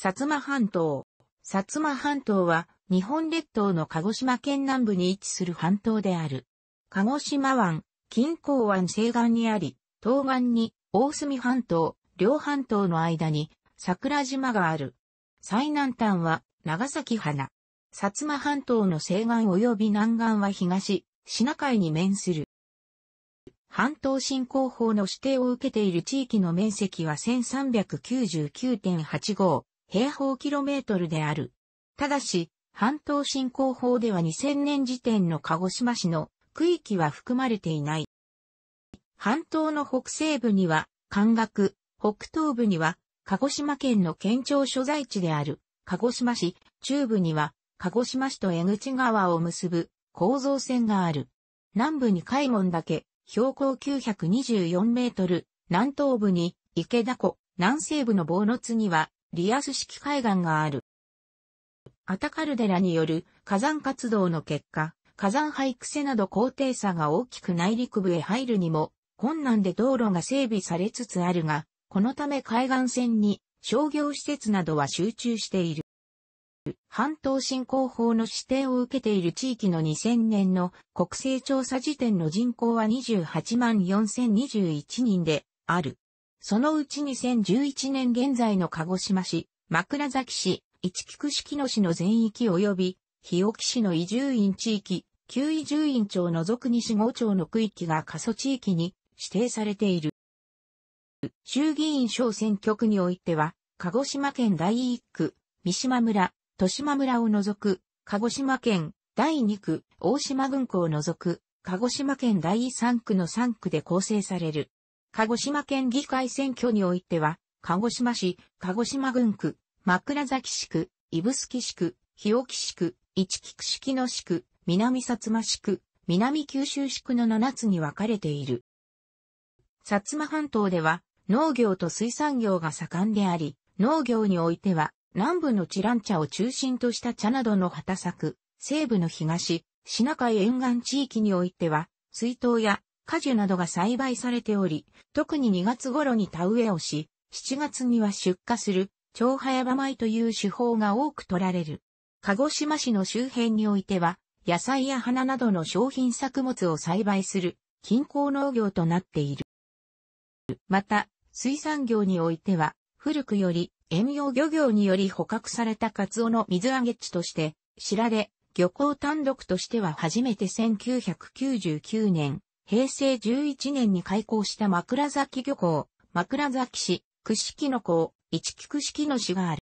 薩摩半島。薩摩半島は日本列島の鹿児島県南部に位置する半島である。鹿児島湾、近郊湾西岸にあり、東岸に大隅半島、両半島の間に桜島がある。最南端は長崎花。薩摩半島の西岸及び南岸は東、シナ海に面する。半島振興法の指定を受けている地域の面積は1399.85平方キロメートルである。ただし、半島振興法では2000年時点の鹿児島市の区域は含まれていない。半島の北西部には、関学、北東部には、鹿児島県の県庁所在地である、鹿児島市、中部には、鹿児島市と江口川を結ぶ、構造線がある。南部に海門岳、標高924メートル、南東部に池田湖、南西部の坊津にはリアス式海岸がある。アタカルデラによる火山活動の結果、火山灰癖など高低差が大きく内陸部へ入るにも、困難で道路が整備されつつあるが、このため海岸線に商業施設などは集中している。半島振興法の指定を受けている地域の2000年の国勢調査時点の人口は28万4021人である。そのうち2011年現在の鹿児島市、枕崎市、市菊式野市の全域及び、日置市の移住院地域、旧移住院町除く西郷町の区域が過疎地域に指定されている。衆議院小選挙区においては、鹿児島県第1区、三島村、豊島村を除く、鹿児島県第2区、大島郡区を除く、鹿児島県第3区の3区で構成される。鹿児島県議会選挙においては、鹿児島市、鹿児島郡区、枕崎市区、指宿市区、日置市区、市木市木野市区、南薩摩市区、南九州市区の7つに分かれている。薩摩半島では農業と水産業が盛んであり、農業においては南部のチラン茶を中心とした茶などの畑作、西部の東、シナ海沿岸地域においては水筒や果樹などが栽培されており、特に2月頃に田植えをし、7月には出荷する、超早場米という手法が多く取られる。鹿児島市の周辺においては、野菜や花などの商品作物を栽培する、近郊農業となっている。また、水産業においては、古くより、遠洋漁業により捕獲されたカツオの水揚げ地として、知られ、漁港単独としては初めて1999年、平成11年に開港した枕崎漁港、枕崎市、串木の港、一木串木の市がある。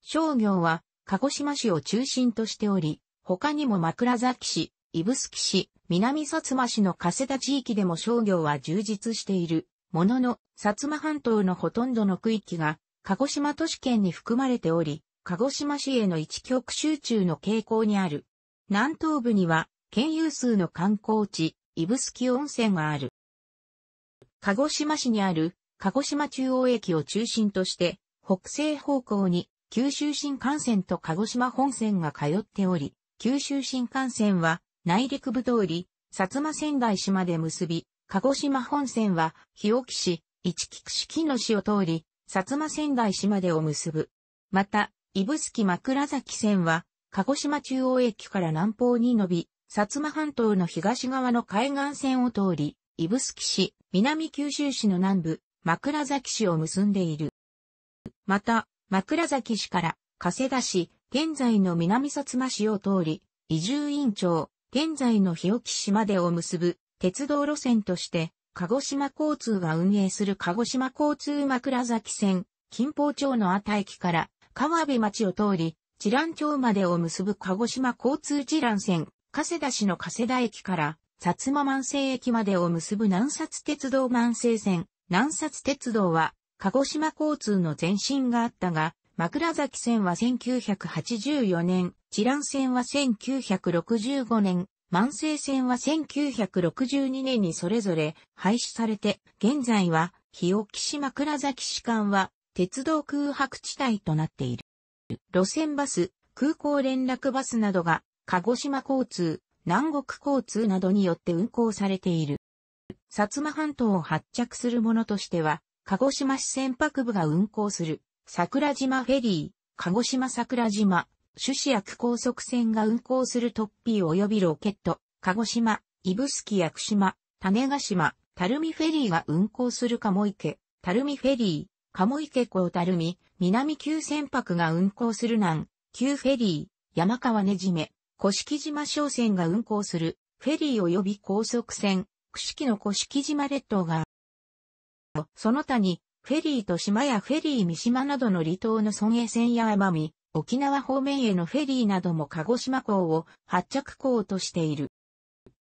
商業は、鹿児島市を中心としており、他にも枕崎市、指宿市、南薩摩市の加世田地域でも商業は充実している。ものの、薩摩半島のほとんどの区域が、鹿児島都市圏に含まれており、鹿児島市への一極集中の傾向にある。南東部には、県有数の観光地、指宿温泉がある。鹿児島市にある鹿児島中央駅を中心として、北西方向に九州新幹線と鹿児島本線が通っており、九州新幹線は内陸部通り、薩摩仙台市まで結び、鹿児島本線は日置市、市菊市木の市を通り、薩摩仙台市までを結ぶ。また、指宿枕崎線は、鹿児島中央駅から南方に伸び、薩摩半島の東側の海岸線を通り、指宿市、南九州市の南部、枕崎市を結んでいる。また、枕崎市から加世田市、現在の南薩摩市を通り、移住院町、現在の日置市までを結ぶ鉄道路線として、鹿児島交通が運営する鹿児島交通枕崎線、金峰町のあた駅から川辺町を通り、知覧町までを結ぶ鹿児島交通知覧線、加世田市の加世田駅から、薩摩万世駅までを結ぶ南薩鉄道万世線。南薩鉄道は、鹿児島交通の前身があったが、枕崎線は1984年、知覧線は1965年、万世線は1962年にそれぞれ廃止されて、現在は日置市枕崎市間は鉄道空白地帯となっている。路線バス、空港連絡バスなどが鹿児島交通、南国交通などによって運行されている。薩摩半島を発着するものとしては、鹿児島市船舶部が運行する、桜島フェリー、鹿児島桜島、種子薬高速船が運行するトッピー及びロケット、鹿児島、指宿屋久島、種ヶ島、垂水フェリーが運行する鴨池、垂水フェリー、鴨池港垂水、南急船舶が運行する南、急フェリー、山川ねじめ、古式島商船が運航するフェリー及び高速船、串木の古式島列島が、その他にフェリーと島やフェリー三島などの離島の村営船や奄美、沖縄方面へのフェリーなども鹿児島港を発着港としている。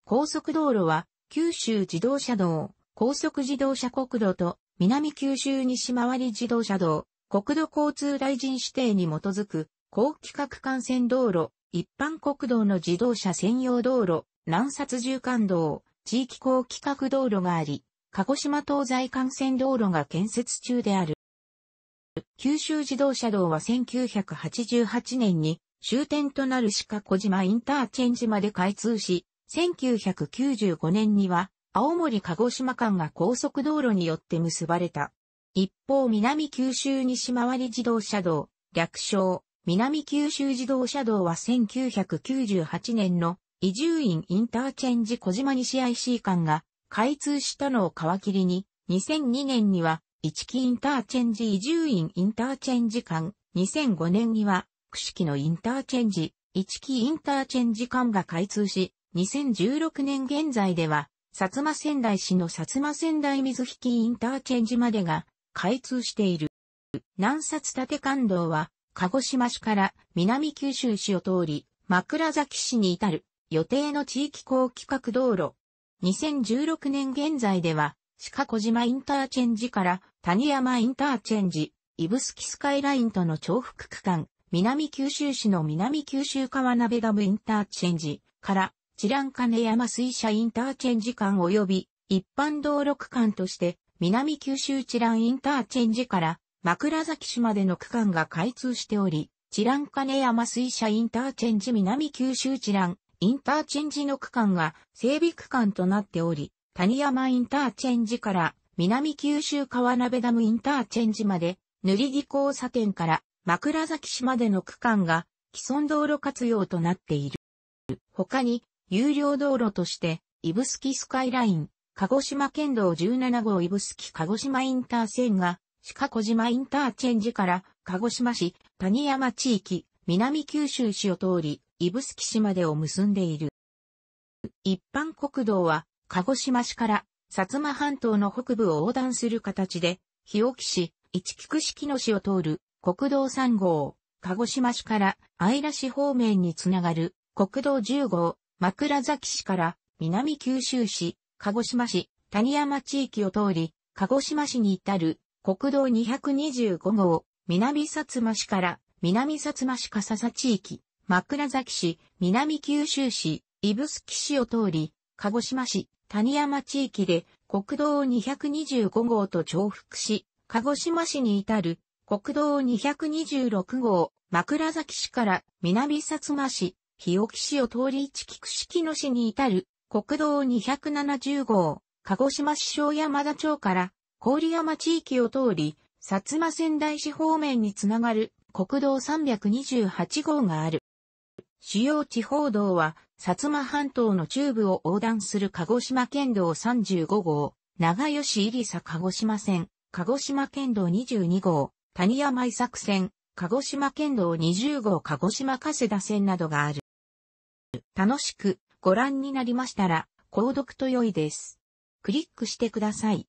高速道路は九州自動車道、高速自動車国土と南九州西回り自動車道、国土交通大臣指定に基づく高規格幹線道路、一般国道の自動車専用道路、南薩縦貫道、地域高規格道路があり、鹿児島東西幹線道路が建設中である。九州自動車道は1988年に終点となる鹿児島インターチェンジまで開通し、1995年には青森鹿児島間が高速道路によって結ばれた。一方南九州西回り自動車道、略称南九州自動車道は1998年の移住院インターチェンジ小島西 IC 間が開通したのを皮切りに、2002年には、一木インターチェンジ移住院インターチェンジ間、2005年には、串木のインターチェンジ、一木インターチェンジ間が開通し、2016年現在では、薩摩仙台市の薩摩仙台水引インターチェンジまでが開通している。南薩立関道は鹿児島市から南九州市を通り、枕崎市に至る予定の地域高規格道路。2016年現在では、鹿児島インターチェンジから谷山インターチェンジ、指宿スカイラインとの重複区間、南九州市の南九州川鍋ダムインターチェンジから、知覧金山水車インターチェンジ間及び一般道路区間として、南九州知覧インターチェンジから枕崎市までの区間が開通しており、知覧金山水車インターチェンジ南九州知覧インターチェンジの区間が整備区間となっており、谷山インターチェンジから南九州川鍋ダムインターチェンジまで、塗り木交差点から枕崎市までの区間が既存道路活用となっている。他に、有料道路として、指宿スカイライン、鹿児島県道17号指宿鹿児島インター線が鹿小島インターチェンジから、鹿児島市、谷山地域、南九州市を通り、指宿市までを結んでいる。一般国道は、鹿児島市から、薩摩半島の北部を横断する形で、日置市、市菊式の市を通る、国道3号、鹿児島市から姶良市方面につながる国道10号、枕崎市から南九州市、鹿児島市、谷山地域を通り、鹿児島市に至る国道225号、南薩摩市から南薩摩市笠佐地域、枕崎市、南九州市、指宿市を通り、鹿児島市、谷山地域で国道225号と重複し、鹿児島市に至る国道226号、枕崎市から南薩摩市、日置市を通り地菊式の市に至る国道270号、鹿児島市小山田町から郡山地域を通り、薩摩仙台市方面につながる国道328号がある。主要地方道は、薩摩半島の中部を横断する鹿児島県道35号、長吉入佐鹿児島線、鹿児島県道22号、谷山伊作線、鹿児島県道20号鹿児島加世田線などがある。楽しくご覧になりましたら、購読と良いです。クリックしてください。